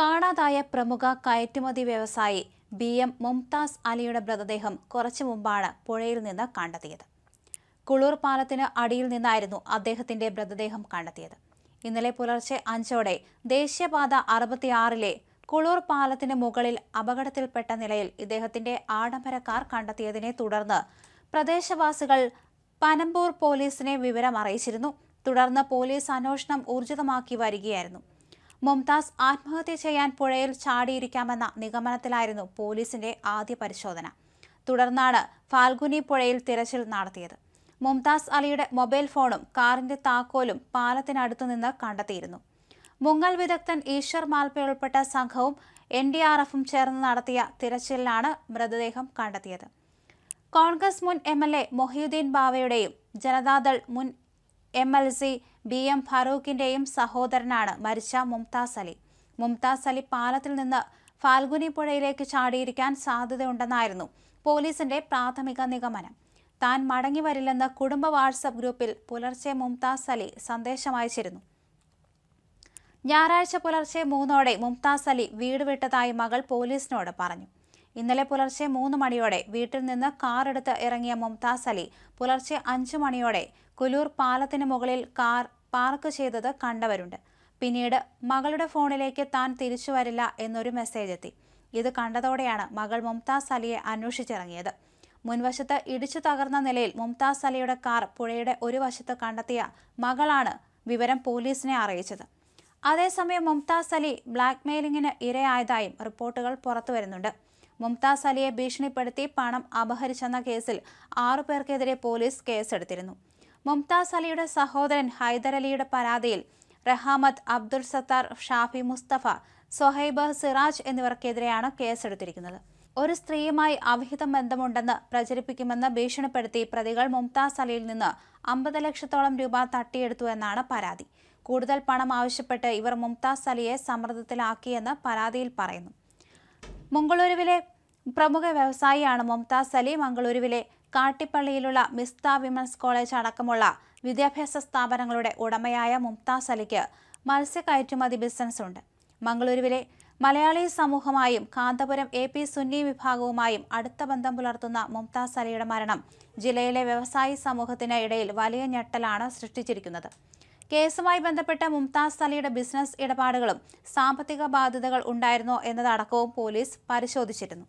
കാണാതായ പ്രമുഖ കയറ്റുമതി വ്യവസായി ബി എം മുംതാസ് അലിയുടെ മൃതദേഹം കുറച്ചു മുമ്പാണ് പുഴയിൽ നിന്ന് കണ്ടെത്തിയത് കുളൂർ പാലത്തിന് അടിയിൽ നിന്നായിരുന്നു അദ്ദേഹത്തിന്റെ മൃതദേഹം കണ്ടെത്തിയത് ഇന്നലെ പുലർച്ചെ അഞ്ചോടെ ദേശീയപാത അറുപത്തിയാറിലെ കുളൂർ പാലത്തിന് മുകളിൽ അപകടത്തിൽപ്പെട്ട നിലയിൽ ഇദ്ദേഹത്തിന്റെ ആഡംബരക്കാർ കണ്ടെത്തിയതിനെ തുടർന്ന് പ്രദേശവാസികൾ പനമ്പൂർ പോലീസിനെ വിവരം അറിയിച്ചിരുന്നു തുടർന്ന് പോലീസ് അന്വേഷണം ഊർജിതമാക്കി വരികയായിരുന്നു മുംതാസ് ആത്മഹത്യ ചെയ്യാൻ പുഴയിൽ ചാടിയിരിക്കാമെന്ന നിഗമനത്തിലായിരുന്നു പോലീസിന്റെ ആദ്യ പരിശോധന തുടർന്നാണ് ഫാൽഗുനി പുഴയിൽ തിരച്ചിൽ നടത്തിയത് മുംതാസ് അലിയുടെ മൊബൈൽ ഫോണും കാറിന്റെ താക്കോലും പാലത്തിനടുത്തുനിന്ന് കണ്ടെത്തിയിരുന്നു മുങ്ങൽ വിദഗ്ധൻ ഈശ്വർ മാൽപ്പ ഉൾപ്പെട്ട സംഘവും എൻ ഡി ആർ എഫും ചേർന്ന് നടത്തിയ തിരച്ചിലിലാണ് മൃതദേഹം കണ്ടെത്തിയത് കോൺഗ്രസ് മുൻ എം എൽ എ മൊഹീദ്ദീൻ ബാവയുടെയും ജനതാദൾ മുൻ M L C B M ഫാറൂഖിന്റെയും സഹോദരനാണ് മരിച്ച മുംതാസ് അലി മുംതാസ് അലി പാലത്തിൽ നിന്ന് ഫാൽഗുനി പുഴയിലേക്ക് ചാടിയിരിക്കാൻ സാധ്യതയുണ്ടെന്നായിരുന്നു പോലീസിന്റെ പ്രാഥമിക നിഗമനം താൻ മടങ്ങി വരില്ലെന്ന് കുടുംബ വാട്സപ്പ് ഗ്രൂപ്പിൽ പുലർച്ചെ മുംതാസ് അലി സന്ദേശം അയച്ചിരുന്നു ഞായറാഴ്ച പുലർച്ചെ മൂന്നോടെ മുംതാസ് അലി വീട് വിട്ടതായി മകൾ പോലീസിനോട് പറഞ്ഞു ഇന്നലെ പുലർച്ചെ മൂന്ന് മണിയോടെ വീട്ടിൽ നിന്ന് കാറെടുത്ത് ഇറങ്ങിയ മുംതാസ് അലി പുലർച്ചെ അഞ്ചു മണിയോടെ കുലൂർ പാലത്തിന് മുകളിൽ കാർ പാർക്ക് ചെയ്തത് കണ്ടവരുണ്ട് പിന്നീട് മകളുടെ ഫോണിലേക്ക് താൻ തിരിച്ചു വരില്ല എന്നൊരു മെസ്സേജ് എത്തി ഇത് കണ്ടതോടെയാണ് മകൾ മുംതാസ് അലിയെ അന്വേഷിച്ചിറങ്ങിയത് മുൻവശത്ത് ഇടിച്ചു തകർന്ന നിലയിൽ മുംതാസ് അലിയുടെ കാർ പുഴയുടെ ഒരു വശത്ത് കണ്ടെത്തിയ മകളാണ് വിവരം പോലീസിനെ അറിയിച്ചത് അതേസമയം മുംതാസ് അലി ബ്ലാക്ക്മെയിലിംഗിന് ഇരയായതായും റിപ്പോർട്ടുകൾ പുറത്തു വരുന്നുണ്ട് മുംതാസ് അലിയെ ഭീഷണിപ്പെടുത്തി പണം അപഹരിച്ചെന്ന കേസിൽ ആറു പേർക്കെതിരെ പോലീസ് കേസെടുത്തിരുന്നു മുംതാസ് അലിയുടെ സഹോദരൻ ഹൈദർ അലിയുടെ പരാതിയിൽ റഹാമത്ത് അബ്ദുൾ സത്താർ ഷാഫി മുസ്തഫ സൊഹൈബ് സിറാജ് എന്നിവർക്കെതിരെയാണ് കേസെടുത്തിരിക്കുന്നത് ഒരു സ്ത്രീയുമായി അവിഹിത ബന്ധമുണ്ടെന്ന് പ്രചരിപ്പിക്കുമെന്ന് ഭീഷണിപ്പെടുത്തി പ്രതികൾ മുംതാസ് അലിയിൽ നിന്ന് അമ്പത് ലക്ഷത്തോളം രൂപ തട്ടിയെടുത്തു എന്നാണ് പരാതി കൂടുതൽ പണം ആവശ്യപ്പെട്ട് ഇവർ മുംതാസ് അലിയെ സമ്മർദ്ദത്തിലാക്കിയെന്ന് പരാതിയിൽ പറയുന്നു മംഗളൂരുവിലെ പ്രമുഖ വ്യവസായിയാണ് മുംതാസ് അലി മംഗളൂരുവിലെ കാട്ടിപ്പള്ളിയിലുള്ള മിസ്ത വിമൻസ് കോളേജ് അടക്കമുള്ള വിദ്യാഭ്യാസ സ്ഥാപനങ്ങളുടെ ഉടമയായ മുംതാസ് അലിക്ക് മത്സ്യ കയറ്റുമതി ബിസിനസ് ഉണ്ട് മംഗളൂരുവിലെ മലയാളി സമൂഹമായും കാന്തപുരം എ പി സുന്നി വിഭാഗവുമായും അടുത്ത ബന്ധം പുലർത്തുന്ന മുംതാസ് അലിയുടെ മരണം ജില്ലയിലെ വ്യവസായി സമൂഹത്തിന് ഇടയിൽ വലിയ ഞെട്ടലാണ് സൃഷ്ടിച്ചിരിക്കുന്നത് കേസുമായി ബന്ധപ്പെട്ട മുംതാസ് അലിയുടെ ബിസിനസ് ഇടപാടുകളും സാമ്പത്തിക ബാധ്യതകൾ ഉണ്ടായിരുന്നോ എന്നതടക്കവും പോലീസ് പരിശോധിച്ചിരുന്നു